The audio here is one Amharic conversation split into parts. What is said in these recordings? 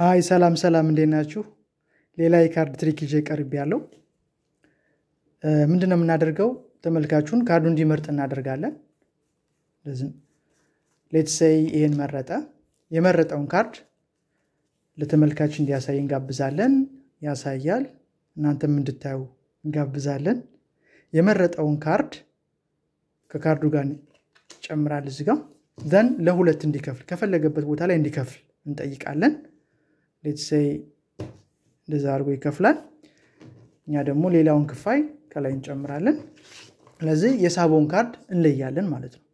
ሀይ ሰላም ሰላም፣ እንዴት ናችሁ? ሌላ የካርድ ትሪክ ይዤ ቀርብ ያለው ምንድነው የምናደርገው? ተመልካቹን ካርዱ እንዲመርጥ እናደርጋለን። ሌትሰይ ይህን መረጠ። የመረጠውን ካርድ ለተመልካች እንዲያሳይ እንጋብዛለን። ያሳያል። እናንተም እንድታዩ እንጋብዛለን። የመረጠውን ካርድ ከካርዱ ጋር ጨምራል። እዚጋ ዘን ለሁለት እንዲከፍል ከፈለገበት ቦታ ላይ እንዲከፍል እንጠይቃለን። ሌትሴይ እንደዛ አድርጎ ይከፍላል እኛ ደግሞ ሌላውን ክፋይ ከላይ እንጨምራለን ስለዚህ የሳቦን ካርድ እንለያለን ማለት ነው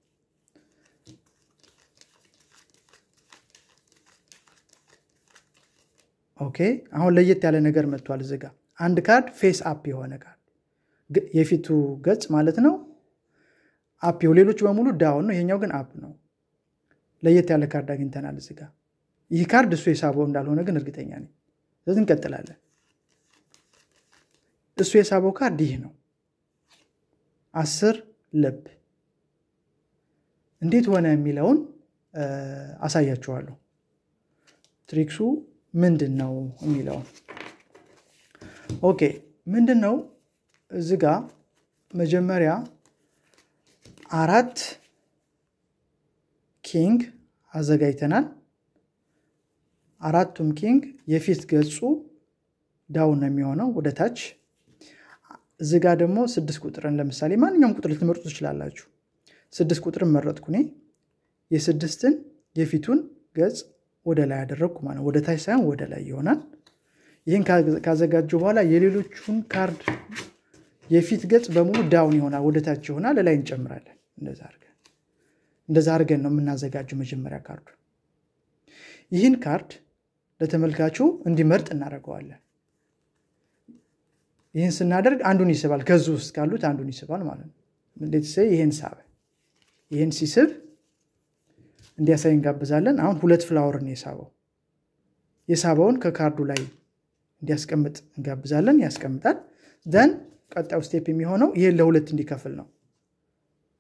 ኦኬ አሁን ለየት ያለ ነገር መጥቷል ዝጋ ጋር አንድ ካርድ ፌስ አፕ የሆነ ካርድ የፊቱ ገጽ ማለት ነው አፕ ሌሎች በሙሉ ዳውን ነው ይሄኛው ግን አፕ ነው ለየት ያለ ካርድ አግኝተናል ዝጋ ጋር ይህ ካርድ እሱ የሳበው እንዳልሆነ ግን እርግጠኛ ነኝ። ስለዚህ እንቀጥላለን። እሱ የሳበው ካርድ ይህ ነው። አስር ልብ እንዴት ሆነ የሚለውን አሳያችኋለሁ። ትሪክሱ ምንድን ነው የሚለውን ኦኬ፣ ምንድን ነው እዚህ ጋ መጀመሪያ አራት ኪንግ አዘጋጅተናል። አራቱም ኪንግ የፊት ገጹ ዳውን ነው የሚሆነው ወደ ታች። እዚህ ጋ ደግሞ ስድስት ቁጥርን ለምሳሌ ማንኛውም ቁጥር ልትመርጡ ትችላላችሁ። ስድስት ቁጥርን መረጥኩ እኔ የስድስትን የፊቱን ገጽ ወደ ላይ ያደረግኩ ማለት ወደ ታች ሳይሆን ወደ ላይ ይሆናል። ይህን ካዘጋጁ በኋላ የሌሎቹን ካርድ የፊት ገጽ በሙሉ ዳውን ይሆናል፣ ወደ ታች ይሆናል። ለላይ እንጨምራለን። እንደዛ አድርገን እንደዛ አርገን ነው የምናዘጋጀው መጀመሪያ ካርዱ ይህን ካርድ ለተመልካቹ እንዲመርጥ እናደርገዋለን። ይህን ስናደርግ አንዱን ይስባል፣ ከዙ ውስጥ ካሉት አንዱን ይስባል ማለት ነው። እንዴት ሰ ይህን ሳበ። ይህን ሲስብ እንዲያሳይ እንጋብዛለን። አሁን ሁለት ፍላወርን የሳበው የሳበውን ከካርዱ ላይ እንዲያስቀምጥ እንጋብዛለን። ያስቀምጣል። ዘን ቀጣዩ ስቴፕ የሚሆነው ይህን ለሁለት እንዲከፍል ነው።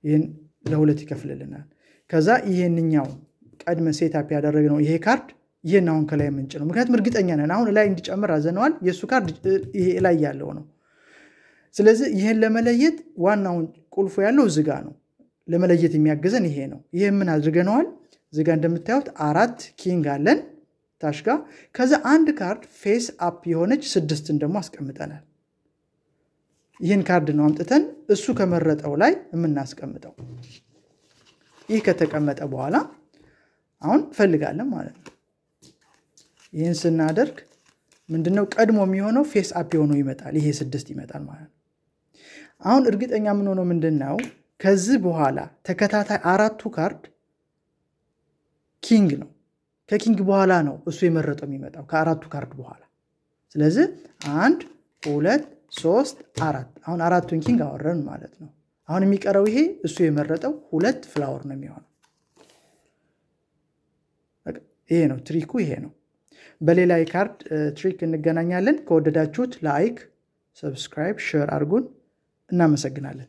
ይህን ለሁለት ይከፍልልናል። ከዛ ይሄንኛው ቀድመ ሴታፕ ያደረግነው ይሄ ካርድ ይህን አሁን ከላይ ምንጭ ነው። ምክንያቱም እርግጠኛ ነን አሁን ላይ እንዲጨምር አዘነዋል። የእሱ ካርድ ይሄ ላይ ያለው ነው። ስለዚህ ይህን ለመለየት ዋናውን ቁልፎ ያለው ዝጋ ነው። ለመለየት የሚያገዘን ይሄ ነው። ይህ ምን አድርገነዋል? ዝጋ እንደምታዩት አራት ኪንግ አለን ታሽጋ ከዛ አንድ ካርድ ፌስ አፕ የሆነች ስድስትን ደግሞ አስቀምጠናል። ይህን ካርድ ነው አምጥተን እሱ ከመረጠው ላይ የምናስቀምጠው። ይህ ከተቀመጠ በኋላ አሁን ፈልጋለን ማለት ነው። ይህን ስናደርግ ምንድነው ቀድሞ የሚሆነው ፌስ አፕ የሆነው ይመጣል። ይሄ ስድስት ይመጣል ማለት ነው። አሁን እርግጠኛ የምንሆነው ምንድነው ከዚህ በኋላ ተከታታይ አራቱ ካርድ ኪንግ ነው። ከኪንግ በኋላ ነው እሱ የመረጠው የሚመጣው ከአራቱ ካርድ በኋላ። ስለዚህ አንድ፣ ሁለት፣ ሶስት፣ አራት። አሁን አራቱን ኪንግ አወረን ማለት ነው። አሁን የሚቀረው ይሄ እሱ የመረጠው ሁለት ፍላወር ነው የሚሆነው። ይሄ ነው ትሪኩ፣ ይሄ ነው። በሌላ የካርድ ትሪክ እንገናኛለን። ከወደዳችሁት ላይክ፣ ሰብስክራይብ፣ ሼር አርጉን እናመሰግናለን።